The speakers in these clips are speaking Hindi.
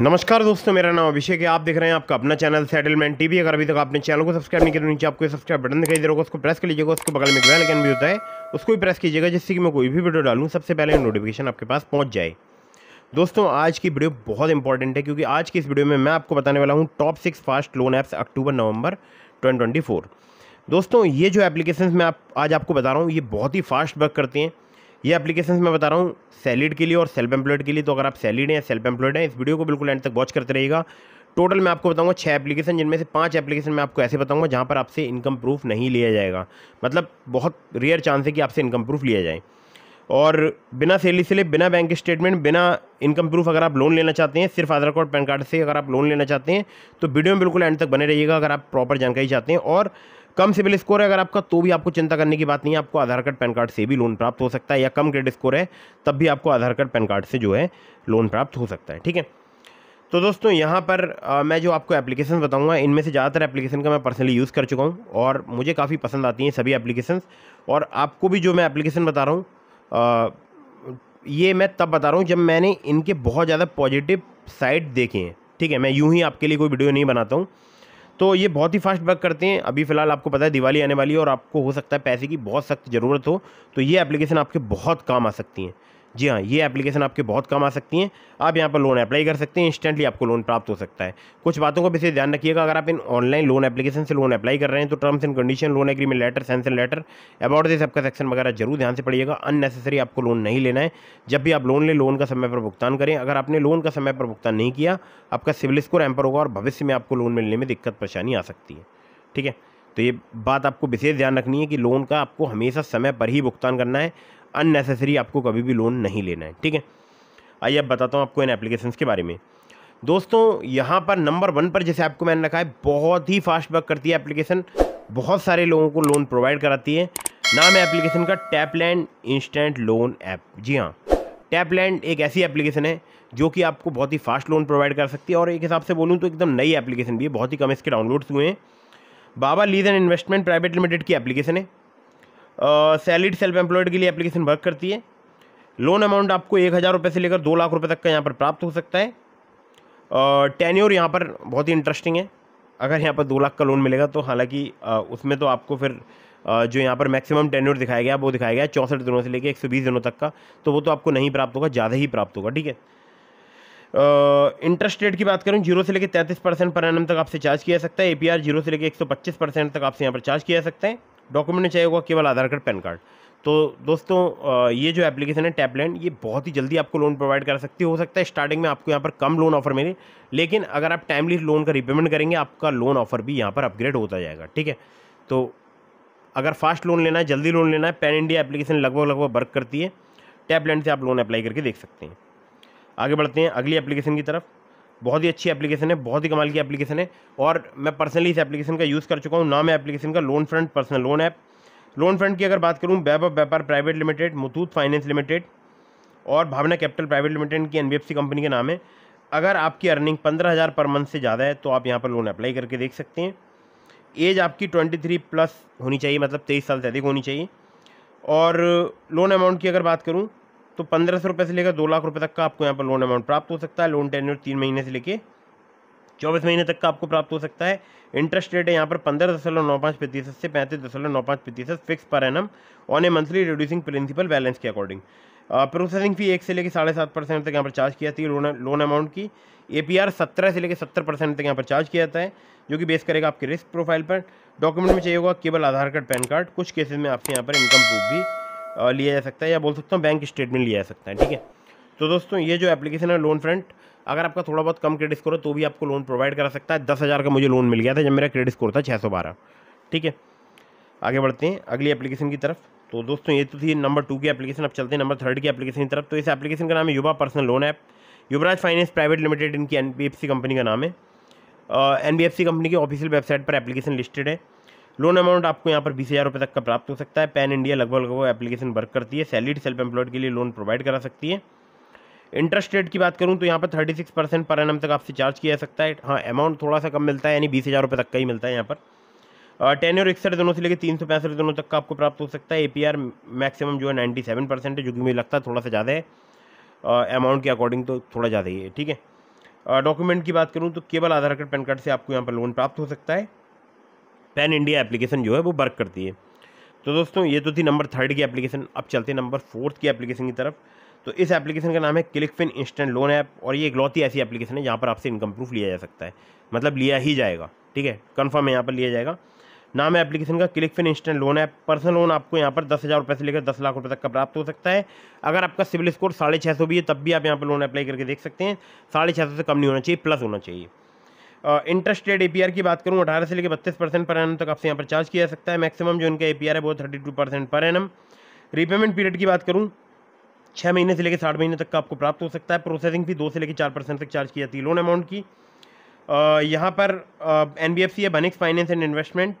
नमस्कार दोस्तों मेरा नाम अभिषेक है आप देख रहे हैं आपका अपना चैनल सेटलमेंट टीवी अगर अभी तक आपने चैनल को सब्सक्राइब नहीं किया तो नीचे आपको सब्सक्राइब बटन दिखाई दे रहा होगा उसको प्रेस कर लीजिएगा उसके बगल में बेल आइकन भी होता है उसको भी प्रेस कीजिएगा जिससे कि मैं कोई भी वीडियो डालूँ सबसे पहले नोटिफिकेशन आपके पास पहुँच जाए दोस्तों आज की वीडियो बहुत इंपॉर्टेंट है क्योंकि आज की इस वीडियो में मैं आपको बताने वाला हूँ top six fast loan apps अक्टूबर नवंबर ट्वेंटी दोस्तों ये जो एप्लीकेशन मैं आप आज आपको बता रहा हूँ ये बहुत ही फास्ट वर्क करती हैं ये एप्लीकेशन मैं बता रहा हूँ सैलिड के लिए और सेल्फ एम्प्लॉयड के लिए तो अगर आप सैलिड हैं या सेल्फ एम्प्लॉयड हैं इस वीडियो को बिल्कुल एंड तक वॉच करते रहेगा टोटल मैं आपको बताऊंगा छः एप्लीकेशन जिनमें से पांच एप्लीकेशन मैं आपको ऐसे बताऊंगा जहां पर आपसे इनकम प्रूफ नहीं लिया जाएगा मतलब बहुत रेयर चांस है कि आपसे इनकम प्रूफ लिया जाए और बिना सैलरी से ले बिना बैंक स्टेटमेंट बिना इनकम प्रूफ अगर आप लोन लेना चाहते हैं सिर्फ आधार कार्ड पैन कार्ड से अगर आप लोन लेना चाहते हैं तो वीडियो में बिल्कुल एंड तक बने रहिएगा अगर आप प्रॉपर जानकारी चाहते हैं और कम सिविल स्कोर है अगर आपका तो भी आपको चिंता करने की बात नहीं है आपको आधार कार्ड पैन कार्ड से भी लोन प्राप्त हो सकता है या कम क्रेडिट स्कोर है तब भी आपको आधार कार्ड पैन कार्ड से जो है लोन प्राप्त हो सकता है ठीक है तो दोस्तों यहाँ पर आ, मैं जो आपको एप्लीकेशन बताऊँगा इनमें से ज़्यादातर एप्लीकेशन का मैं पर्सनली यूज़ कर चुका हूँ और मुझे काफ़ी पसंद आती हैं सभी एप्लीकेशन और आपको भी जो मैं एप्लीकेशन बता रहा हूँ ये मैं तब बता रहा हूँ जब मैंने इनके बहुत ज़्यादा पॉजिटिव साइड देखे हैं ठीक है मैं यूँ ही आपके लिए कोई वीडियो नहीं बनाता हूँ तो ये बहुत ही फास्ट वर्क करते हैं अभी फ़िलहाल आपको पता है दिवाली आने वाली है और आपको हो सकता है पैसे की बहुत सख्त ज़रूरत हो तो ये एप्लीकेशन आपके बहुत काम आ सकती हैं जी हाँ ये एप्लीकेशन आपके बहुत कम आ सकती हैं आप यहाँ पर लोन अप्लाई कर सकते हैं इंस्टेंटली आपको लोन प्राप्त हो सकता है कुछ बातों का विशेष ध्यान रखिएगा अगर आप इन ऑनलाइन लोन एप्लीकेशन से लोन अप्लाई कर रहे हैं तो terms and condition loan agreement letter sanction letter about this आपका सेक्शन वगैरह जरूर ध्यान से पड़िएगा अननेसेसरी आपको लोन नहीं लेना है जब भी आप लोन लें लोन का समय पर भुगतान करें अगर आपने लोन का समय पर भुगतान नहीं किया आपका सिविल स्कोर एम्पर होगा और भविष्य में आपको लोन मिलने में दिक्कत परेशानी आ सकती है ठीक है तो ये बात आपको विशेष ध्यान रखनी है कि लोन का आपको हमेशा समय पर ही भुगतान करना है अननेसेसरी आपको कभी भी लोन नहीं लेना है ठीक है आइए अब बताता हूँ आपको इन एप्लीकेशन के बारे में दोस्तों यहाँ पर नंबर वन पर जैसे आपको मैंने रखा है बहुत ही फास्ट वर्क करती है एप्लीकेशन बहुत सारे लोगों को लोन प्रोवाइड कराती है नाम है एप्लीकेशन का टैपलैंड इंस्टेंट लोन ऐप जी हाँ टैपलैंड एक ऐसी एप्लीकेशन है जो कि आपको बहुत ही फास्ट लोन प्रोवाइड कर सकती है और एक हिसाब से बोलूँ तो एकदम नई एप्लीकेशन भी है बहुत ही कम इसके डाउनलोड्स हुए हैं Baba lease and investment private limited की एप्लीकेशन है सैलिड सेल्फ एम्प्लॉयड के लिए एप्लीकेशन वर्क करती है लोन अमाउंट आपको एक हज़ार रुपये से लेकर दो लाख रुपये तक का यहाँ पर प्राप्त हो सकता है टेन्योर यहाँ पर बहुत ही इंटरेस्टिंग है अगर यहाँ पर दो लाख का लोन मिलेगा तो हालांकि उसमें तो आपको फिर जो यहाँ पर मैक्सिमम टेन्योर दिखाया गया वो दिखाया गया चौंसठ दिनों से लेकर एक सौ बीस दिनों तक का तो वो तो आपको नहीं प्राप्त होगा ज़्यादा ही प्राप्त होगा ठीक है इंटरेस्ट रेट की बात करूँ जीरो से लेकर तैंतीस परसेंट पर एन तक आपसे चार्ज किया जा सकता है ए पी आर जीरो से लेकर एक सौ पच्चीस परसेंट तक आपसे यहाँ पर चार्ज किया जा सकता है डॉक्यूमेंट चाहिए होगा केवल आधार कार्ड पैन कार्ड तो दोस्तों ये जो एप्लीकेशन है टैपलैंड ये बहुत ही जल्दी आपको लोन प्रोवाइड कर सकती हो सकता है स्टार्टिंग में आपको यहाँ पर कम लोन ऑफर मिले लेकिन अगर आप टाइमली लोन का रिपेमेंट करेंगे आपका लोन ऑफर भी यहाँ पर अपग्रेड होता जाएगा ठीक है तो अगर फास्ट लोन लेना है जल्दी लोन लेना है पैन इंडिया एप्लीकेशन लगभग लगभग वर्क करती है टैपलैंड से आप लोन अप्लाई करके देख सकते हैं आगे बढ़ते हैं अगली एप्लीकेशन की तरफ बहुत ही अच्छी एप्लीकेशन है बहुत ही कमाल की एप्लीकेशन है और मैं पर्सनली इस एप्लीकेशन का यूज़ कर चुका हूँ नाम है एप्लीकेशन का loan front personal loan app loan front की अगर बात करूँ बैब of Vyapar private limited Muthoot finance limited और भावना कैपिटल प्राइवेट लिमिटेड की एनबीएफसी कंपनी के नाम है अगर आपकी अर्निंग पंद्रह हज़ार पर मंथ से ज़्यादा है तो आप यहाँ पर लोन अप्लाई करके देख सकते हैं एज आपकी ट्वेंटी थ्री प्लस होनी चाहिए मतलब तेईस साल से अधिक होनी चाहिए और लोन अमाउंट की अगर बात करूँ तो पंद्रह सौ रुपये से लेकर दो लाख रुपये तक का आपको यहाँ पर लोन अमाउंट प्राप्त हो सकता है लोन टेन्योर तीन महीने से लेकर चौबीस महीने तक का आपको प्राप्त हो सकता है इंटरेस्ट रेट है यहाँ पर पंद्रह दशमलव नौ पाँच प्रतिशत से पैंतीस दशमलव नौ पाँच प्रतिशत fix per annum on a monthly reducing principal balance के अकॉर्डिंग प्रोसेसिंग फी एक से लेकर साढ़े सात परसेंट तक यहाँ पर चार्ज किया जाती है लोन अमाउंट की ए पी आर सत्रह से लेकर सत्तर परसेंट तक यहाँ पर चार्ज किया जाता है जो कि बेस करेगा आपके रिस्क प्रोफाइल पर डॉक्यूमेंट में चाहिए होगा केवल आधार कार्ड पैन कार्ड कुछ केसेज में आपके यहाँ पर इनकम प्रूफ भी लिया जा सकता है या बोल सकता हूँ बैंक स्टेटमेंट लिया जा सकता है ठीक है तो दोस्तों ये जो एप्लीकेशन है लोन फ्रंट अगर आपका थोड़ा बहुत कम क्रेडिट स्कोर है तो भी आपको लोन प्रोवाइड करा सकता है दस हज़ार का मुझे लोन मिल गया था जब मेरा क्रेडिट स्कोर था छः सौ बारह ठीक है आगे बढ़ते हैं अगली एप्लीकेशन की तरफ तो दोस्तों ये तो थी नंबर टू की एप्लीकेशन अब चलते हैं नंबर थर्ड की एप्लीकेशन की तरफ तो इस एप्लीकेशन का नाम है Yuva personal loan app Yuvraj finance private limited इनकी एन कंपनी का नाम है एन कंपनी की ऑफिशियल वेबसाइट पर एप्लीकेशन लिस्टेड है लोन अमाउंट आपको यहाँ पर बीस हज़ार रुपये तक का प्राप्त हो सकता है पैन इंडिया लगभग लगभग एप्लीकेशन वर्क करती है सैलरीड सेल्फ एम्प्लॉयड के लिए लोन प्रोवाइड करा सकती है इंटरेस्ट रेट की बात करूँ तो यहाँ पर thirty six percent per annum तक आपसे चार्ज किया जा सकता है हाँ अमाउंट थोड़ा सा कम मिलता है यानी बीस हज़ार रुपये तक का ही मिलता है यहाँ पर टेन और इकसठ दोनों से लेकर तीन सौ पैंसठ दोनों तक का आपको प्राप्त हो सकता है ए पी आर मैक्सिमम जो है नाइन्टी सेवन परसेंट है जो कि मुझे लगता है थोड़ा सा ज़्यादा है अमाउंट के अकॉर्डिंग तो थोड़ा ज़्यादा ही है ठीक है डॉक्यूमेंट की बात करूँ तो केवल आधार कार्ड पैन कार्ड से आपको यहाँ पर लोन प्राप्त हो सकता है पैन इंडिया एप्लीकेशन जो है वो वर्क करती है तो दोस्तों ये तो थी नंबर थर्ड की एप्लीकेशन अब चलते हैं नंबर फोर्थ की एप्लीकेशन की तरफ तो इस एप्लीकेशन का नाम है क्लिकफिन इंस्टेंट लोन ऐप और ये इकलौती ऐसी एप्लीकेशन है जहाँ पर आपसे इनकम प्रूफ लिया जा सकता है मतलब लिया ही जाएगा ठीक है कन्फर्म है यहाँ पर लिया जाएगा नाम है एप्लीकेशन का Clickfin instant loan app personal loan आपको यहाँ पर दस हज़ार रुपये से लेकर दस लाख रुपये तक का प्राप्त हो सकता है अगर आपका सिविल स्कोर साढ़े छः सौ भी है तब भी आप यहाँ पर लोन अप्लाई करके देख सकते हैं साढ़े छः सौ से कम नहीं होना चाहिए प्लस होना चाहिए इंटरेस्ट रेट ए की बात करूँ अठारह से लेकर बत्तीस परसेंट पर एन तक आपसे यहाँ पर चार्ज किया जा सकता है मैक्सिमम जो इनका ए है वो thirty two percent per annum repayment period की बात करूँ छः महीने से लेकर साठ महीने तक का आपको प्राप्त हो सकता है प्रोसेसिंग भी दो से लेकर चार परसेंट तक चार्ज की जाती है लोन अमाउंट की यहाँ पर एन बी एफ सी है बनिक्स फाइनेंस एंड इन्वेस्टमेंट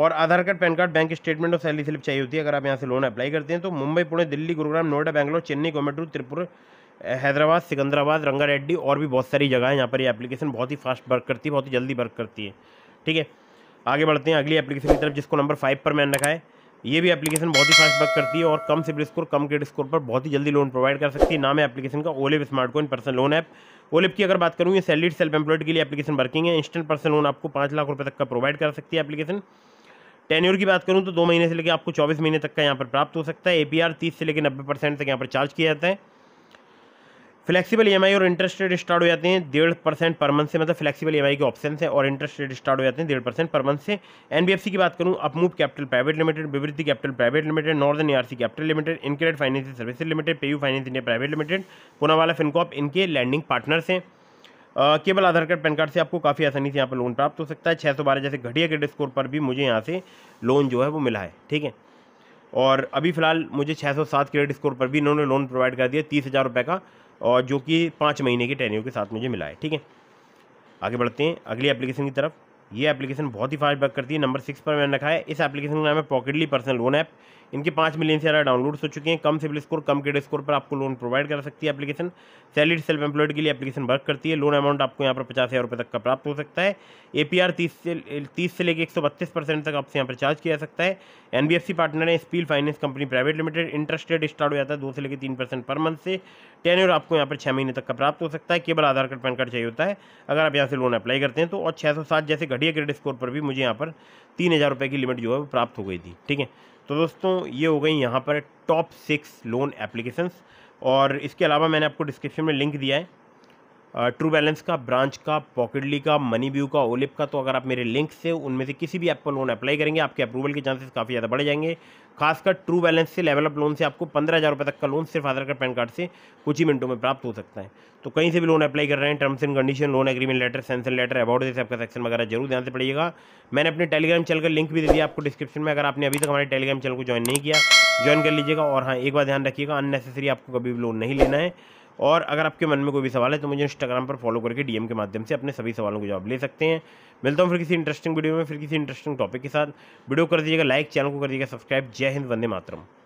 और Aadhaar card PAN card bank statement और सैलरी स्लिप चाहिए होती है अगर आप यहाँ से लोन अप्लाई करते हैं तो मुंबई पुणे दिल्ली गुरुग्राम नोएडा बैंगलोर चेन्नई कोयम्बटूर त्रिपुर हैदराबाद सिकंदराबाद रंगारेड्डी और भी बहुत सारी जगह है यहाँ पर ये एप्लीकेशन बहुत ही फास्ट वर्क करती है बहुत ही जल्दी वर्क करती है ठीक है आगे बढ़ते हैं अगली एप्लीकेशन की तरफ जिसको नंबर फाइव पर मैंने रखा है ये भी एप्लीकेशन बहुत ही फास्ट वर्क करती है और कम सिबिल स्कोर कम क्रेडिट स्कोर पर बहुत ही जल्दी लोन प्रोवाइड कर सकती है नाम है एप्लीकेशन का Olive smart coin personal loan app Olive की अगर बात करूँ ये सैलरीड सेल्फ एम्प्लॉयड के लिए एप्लीकेशन वर्किंग है इंस्टेंट पर्सनल लोन आपको पाँच लाख रुपये तक का प्रोवाइड कर सकती है एप्लीकेशन टेन्योर की बात करूँ तो दो महीने से लेकर आपको चौबीस महीने तक का यहाँ पर प्राप्त हो सकता है ए पी आर तीस से लेकर नब्बे परसेंट तक यहाँ पर चार्ज किया जाता है फ्लेक्सिबल ई e और इंटरेस्ट रेट स्टार्ट हो जाते हैं डेढ़ परसेंट पर मंथ से मतलब फ्लेक्सिबल ई e के ऑप्शन है और इंटरेस्ट रेट स्टार्ट हो जाते हैं डेढ़ परसेंट पर मंथ से एनबीएफसी की बात करूँ Upmove capital private limited Vivriti capital private limited northern ERC capital limited Incred finance service limited PayU finance India private limited Poonawalla Fincorp इनके लैंडिंग पार्टनर्स हैं केवल आधार कार्ड पैन कार्ड से आपको काफ़ी आसानी से यहाँ पर लोन प्राप्त हो सकता है छः सौ बारह जैसे घटिया क्रेडिट स्कोर पर भी मुझे यहाँ से लोन जो है वो मिला है ठीक है और अभी फ़िलहाल मुझे छः सौ सात क्रेडिट स्कोर पर भी इन्होंने लोन प्रोवाइड कर दिया तीस हज़ार रुपये का और जो कि पाँच महीने के टेन्यू के साथ मुझे मिला है ठीक है आगे बढ़ते हैं अगली एप्लीकेशन की तरफ ये एप्लीकेशन बहुत ही फास्ट वर्क करती है नंबर सिक्स पर मैंने रखा है इस एप्लीकेशन का नाम है पॉकेटली पर्सनल लोन ऐप इनके पाँच मिलियन से ज़्यादा डाउनलोड्स हो चुके हैं कम सिविल स्कोर कम क्रेडिट स्कोर पर आपको लोन प्रोवाइड कर सकती है एप्लीकेशन सैलरी सेल्फ एम्प्लॉयड के लिए एप्लीकेशन वर्क करती है लोन अमाउंट आपको यहाँ पर पचास हज़ार रुपये तक का प्राप्त हो सकता है ए पी आर तीस से तीस से लेकर एक सौ बत्तीस परसेंट तक आपसे यहाँ पर चार्ज किया जा सकता है N B F C partner है स्पील finance company private limited interest rate start हो जाता है दो से लेकर तीन परसेंट पर मंथ से टेन और आपको यहाँ पर छः महीने तक का प्राप्त हो सकता है केवल आधार कार्ड पैन कार्ड चाहिए होता है अगर आप यहाँ से लोन अप्लाई करते हैं तो और छः सौ सात जैसे घटिया क्रेडिट स्कोर पर भी मुझे यहाँ पर तीन हज़ार रुपये की लिमिट जो है प्राप्त हो गई थी ठीक है तो दोस्तों ये हो गई यहाँ पर टॉप सिक्स लोन एप्लीकेशंस और इसके अलावा मैंने आपको डिस्क्रिप्शन में लिंक दिया है ट्रू बैलेंस का ब्रांच का पॉकेटली का मनी व्यू का ओलिप का तो अगर आप मेरे लिंक से उनमें से किसी भी ऐप पर लोन अप्लाई करेंगे आपके अप्रूवल के चांसेस काफ़ी ज़्यादा बढ़ जाएंगे खासकर ट्रू बैलेंस से लेवल अप लोन से आपको पंद्रह हज़ार रुपये तक का लोन सिर्फ आधार कार्ड पैन कार्ड से कुछ ही मिनटों में प्राप्त हो सकता है तो कहीं से भी लोन अप्लाई कर रहे हैं terms and condition loan agreement letter sanction letter about जैसे आपका सेक्शन वगैरह जरूर ध्यान से पड़िएगा मैंने अपने टेलीग्राम चैनल का लिंक भी दे दिया आपको डिस्क्रिप्शन में अगर आपने अभी तक हमारे टेलीग्राम चैनल को ज्वाइन नहीं किया ज्वाइन कर लीजिएगा और हाँ एक बार ध्यान रखिएगा अननेसेसरी आपको कभी भी लोन नहीं लेना है और अगर आपके मन में कोई भी सवाल है तो मुझे इंस्टाग्राम पर फॉलो करके डीएम के माध्यम से अपने सभी सवालों के जवाब ले सकते हैं मिलता हूँ फिर किसी इंटरेस्टिंग वीडियो में फिर किसी इंटरेस्टिंग टॉपिक के साथ वीडियो कर दीजिएगा लाइक चैनल को कर दीजिएगा सब्सक्राइब जय हिंद वंदे मातरम